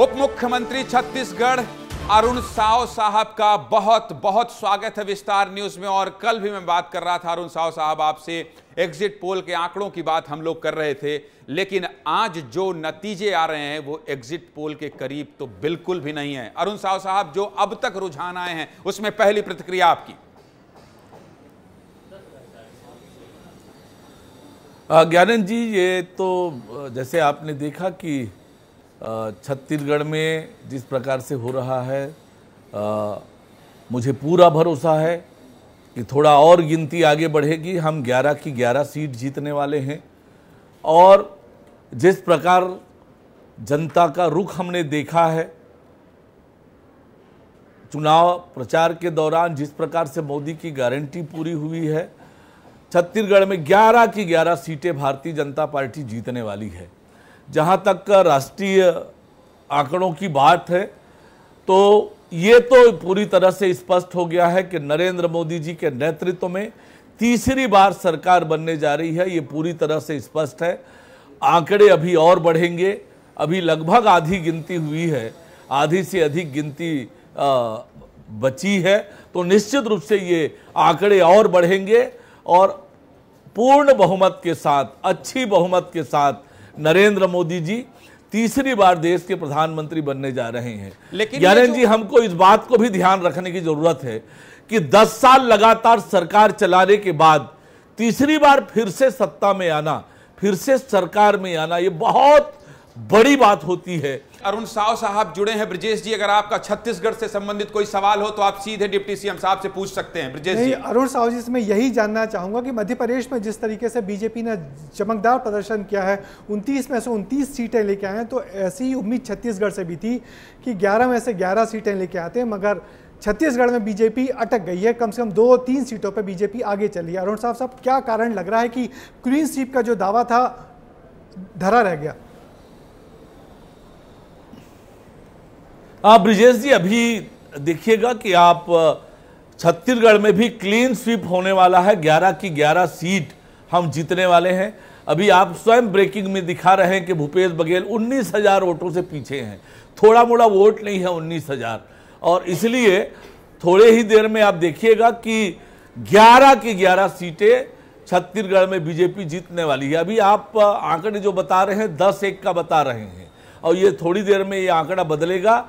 उप मुख्यमंत्री छत्तीसगढ़ अरुण साव साहब का बहुत बहुत स्वागत है विस्तार न्यूज में और कल भी मैं बात कर रहा था अरुण साव साहब आपसे एग्जिट पोल के आंकड़ों की बात हम लोग कर रहे थे लेकिन आज जो नतीजे आ रहे हैं वो एग्जिट पोल के करीब तो बिल्कुल भी नहीं है अरुण साव साहब जो अब तक रुझान आए हैं उसमें पहली प्रतिक्रिया आपकी ज्ञानंद जी ये तो जैसे आपने देखा कि छत्तीसगढ़ में जिस प्रकार से हो रहा है आ, मुझे पूरा भरोसा है कि थोड़ा और गिनती आगे बढ़ेगी हम 11 की 11 सीट जीतने वाले हैं और जिस प्रकार जनता का रुख हमने देखा है चुनाव प्रचार के दौरान जिस प्रकार से मोदी की गारंटी पूरी हुई है छत्तीसगढ़ में 11 की 11 सीटें भारतीय जनता पार्टी जीतने वाली है जहाँ तक राष्ट्रीय आंकड़ों की बात है तो ये तो पूरी तरह से स्पष्ट हो गया है कि नरेंद्र मोदी जी के नेतृत्व में तीसरी बार सरकार बनने जा रही है ये पूरी तरह से स्पष्ट है आंकड़े अभी और बढ़ेंगे अभी लगभग आधी गिनती हुई है आधी से अधिक गिनती बची है तो निश्चित रूप से ये आंकड़े और बढ़ेंगे और पूर्ण बहुमत के साथ अच्छी बहुमत के साथ नरेंद्र मोदी जी तीसरी बार देश के प्रधानमंत्री बनने जा रहे हैं लेकिन ज्ञानेन्द्र जी हमको इस बात को भी ध्यान रखने की जरूरत है कि 10 साल लगातार सरकार चलाने के बाद तीसरी बार फिर से सत्ता में आना फिर से सरकार में आना ये बहुत बड़ी बात होती है अरुण साव साहब जुड़े हैं ब्रजेश जी अगर आपका छत्तीसगढ़ से संबंधित कोई सवाल हो तो आप सीधे डिप्टी सीएम साहब से पूछ सकते हैं ब्रजेश जी अरुण साव जी मैं यही जानना चाहूंगा कि मध्य प्रदेश में जिस तरीके से बीजेपी ने चमकदार प्रदर्शन किया है उनतीस में से उनतीस सीटें लेके आए हैं तो ऐसी ही उम्मीद छत्तीसगढ़ से भी थी कि ग्यारह में से ग्यारह सीटें लेके आते हैं मगर छत्तीसगढ़ में बीजेपी अटक गई है कम से कम दो तीन सीटों पर बीजेपी आगे चली है अरुण साहब साहब क्या कारण लग रहा है कि क्वीन स्वीप का जो दावा था धरा रह गया आप ब्रिजेश जी अभी देखिएगा कि आप छत्तीसगढ़ में भी क्लीन स्वीप होने वाला है 11 की 11 सीट हम जीतने वाले हैं अभी आप स्वयं ब्रेकिंग में दिखा रहे हैं कि भूपेश बघेल उन्नीस हजार वोटों से पीछे हैं थोड़ा मोड़ा वोट नहीं है उन्नीस हजार और इसलिए थोड़े ही देर में आप देखिएगा कि 11 की 11 सीटें छत्तीसगढ़ में बीजेपी जीतने वाली है अभी आप आंकड़े जो बता रहे हैं दस एक का बता रहे हैं और ये थोड़ी देर में ये आंकड़ा बदलेगा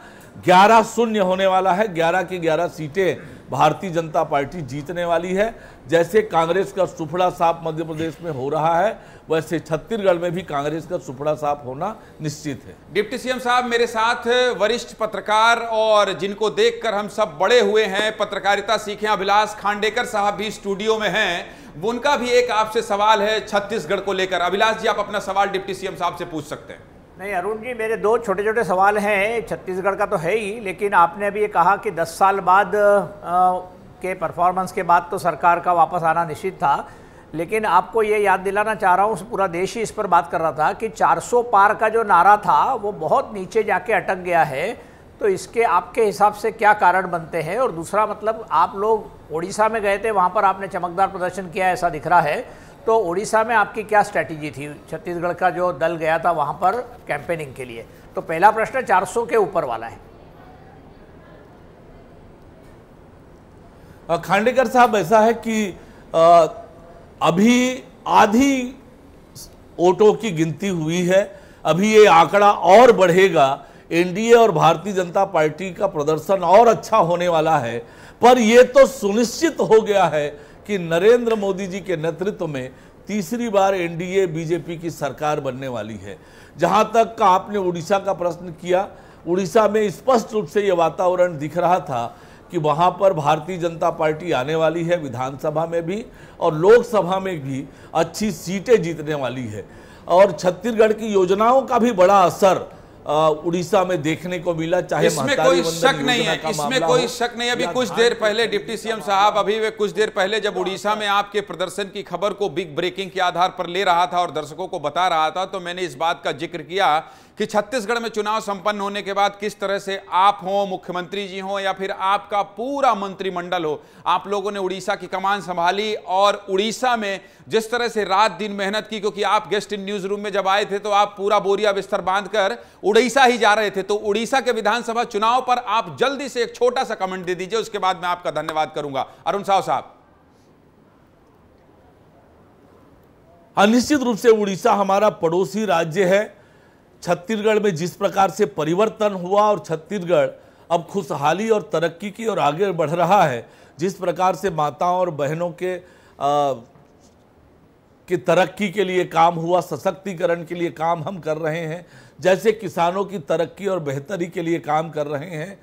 ग्यारह शून्य होने वाला है ग्यारह की ग्यारह सीटें भारतीय जनता पार्टी जीतने वाली है जैसे कांग्रेस का सुफड़ा साफ मध्य प्रदेश में हो रहा है वैसे छत्तीसगढ़ में भी कांग्रेस का सुफड़ा साफ होना निश्चित है डिप्टी सीएम साहब मेरे साथ वरिष्ठ पत्रकार और जिनको देखकर हम सब बड़े हुए हैं पत्रकारिता सीखे अभिलाष खांडेकर साहब भी स्टूडियो में है उनका भी एक आपसे सवाल है छत्तीसगढ़ को लेकर अभिलाष जी आप अपना सवाल डिप्टी सीएम साहब से पूछ सकते हैं नहीं अरुण जी मेरे दो छोटे छोटे सवाल हैं छत्तीसगढ़ का तो है ही लेकिन आपने अभी ये कहा कि 10 साल बाद आ, के परफॉर्मेंस के बाद तो सरकार का वापस आना निश्चित था लेकिन आपको ये याद दिलाना चाह रहा हूँ पूरा देश ही इस पर बात कर रहा था कि 400 पार का जो नारा था वो बहुत नीचे जाके अटक गया है तो इसके आपके हिसाब से क्या कारण बनते हैं और दूसरा मतलब आप लोग उड़ीसा में गए थे वहाँ पर आपने चमकदार प्रदर्शन किया ऐसा दिख रहा है तो उड़ीसा में आपकी क्या स्ट्रैटेजी थी छत्तीसगढ़ का जो दल गया था वहाँ पर कैंपेनिंग के लिए तो पहला प्रश्न 400 के ऊपर वाला है खांडेकर साहब ऐसा है कि आ, अभी आधी वोटों की गिनती हुई है अभी ये आंकड़ा और बढ़ेगा एनडीए और भारतीय जनता पार्टी का प्रदर्शन और अच्छा होने वाला है पर यह तो सुनिश्चित हो गया है कि नरेंद्र मोदी जी के नेतृत्व में तीसरी बार एनडीए बीजेपी की सरकार बनने वाली है जहां तक का आपने उड़ीसा का प्रश्न किया उड़ीसा में स्पष्ट रूप से ये वातावरण दिख रहा था कि वहाँ पर भारतीय जनता पार्टी आने वाली है विधानसभा में भी और लोकसभा में भी अच्छी सीटें जीतने वाली है और छत्तीसगढ़ की योजनाओं का भी बड़ा असर उड़ीसा में देखने को मिला चाहे इसमें कोई शक नहीं है इसमें कोई शक नहीं अभी कुछ देर पहले डिप्टी सीएम साहब अभी वे कुछ देर पहले जब हाँ। उड़ीसा में आपके प्रदर्शन की खबर को बिग ब्रेकिंग के आधार पर ले रहा था और दर्शकों को बता रहा था तो मैंने इस बात का जिक्र किया कि छत्तीसगढ़ में चुनाव संपन्न होने के बाद किस तरह से आप हो मुख्यमंत्री जी हो या फिर आपका पूरा मंत्रिमंडल हो आप लोगों ने उड़ीसा की कमान संभाली और उड़ीसा में जिस तरह से रात दिन मेहनत की क्योंकि आप गेस्ट इन न्यूज रूम में जब आए थे तो आप पूरा बोरिया बिस्तर बांधकर उड़ीसा ही जा रहे थे तो उड़ीसा के विधानसभा चुनाव पर आप जल्दी से एक छोटा सा कमेंट दे दीजिए उसके बाद मैं आपका धन्यवाद करूंगा अरुण साहु साहब निश्चित रूप से उड़ीसा हमारा पड़ोसी राज्य है छत्तीसगढ़ में जिस प्रकार से परिवर्तन हुआ और छत्तीसगढ़ अब खुशहाली और तरक्की की और आगे बढ़ रहा है जिस प्रकार से माताओं और बहनों के कि तरक्की के लिए काम हुआ सशक्तिकरण के लिए काम हम कर रहे हैं जैसे किसानों की तरक्की और बेहतरी के लिए काम कर रहे हैं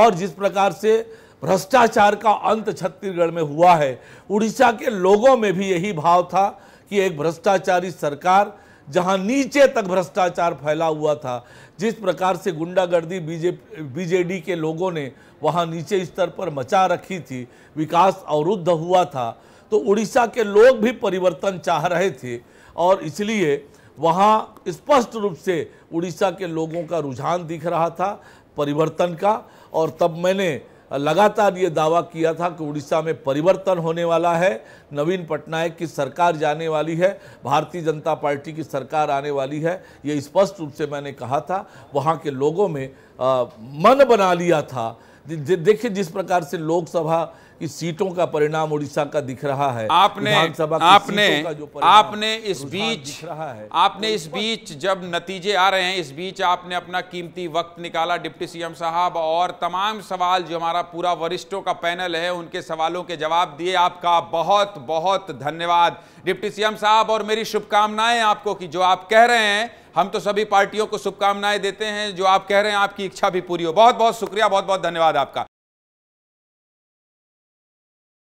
और जिस प्रकार से भ्रष्टाचार का अंत छत्तीसगढ़ में हुआ है उड़ीसा के लोगों में भी यही भाव था कि एक भ्रष्टाचारी सरकार जहां नीचे तक भ्रष्टाचार फैला हुआ था जिस प्रकार से गुंडागर्दी बीजेपी बीजेडी के लोगों ने वहां नीचे स्तर पर मचा रखी थी विकास अवरुद्ध हुआ था तो उड़ीसा के लोग भी परिवर्तन चाह रहे थे और इसलिए वहाँ स्पष्ट रूप से उड़ीसा के लोगों का रुझान दिख रहा था परिवर्तन का और तब मैंने लगातार ये दावा किया था कि उड़ीसा में परिवर्तन होने वाला है नवीन पटनायक की सरकार जाने वाली है भारतीय जनता पार्टी की सरकार आने वाली है ये स्पष्ट रूप से मैंने कहा था वहाँ के लोगों में मन बना लिया था देखिए जिस प्रकार से लोकसभा की सीटों का परिणाम उड़ीसा का दिख रहा है आपने आपने आपने इस बीच रहा है आपने इस बीच जब नतीजे आ रहे हैं इस बीच आपने अपना कीमती वक्त निकाला डिप्टी सीएम साहब और तमाम सवाल जो हमारा पूरा वरिष्ठों का पैनल है उनके सवालों के जवाब दिए आपका बहुत बहुत धन्यवाद डिप्टी सीएम साहब और मेरी शुभकामनाएं आपको कि जो आप कह रहे हैं हम तो सभी पार्टियों को शुभकामनाएं देते हैं जो आप कह रहे हैं आपकी इच्छा भी पूरी हो बहुत बहुत शुक्रिया बहुत बहुत धन्यवाद आपका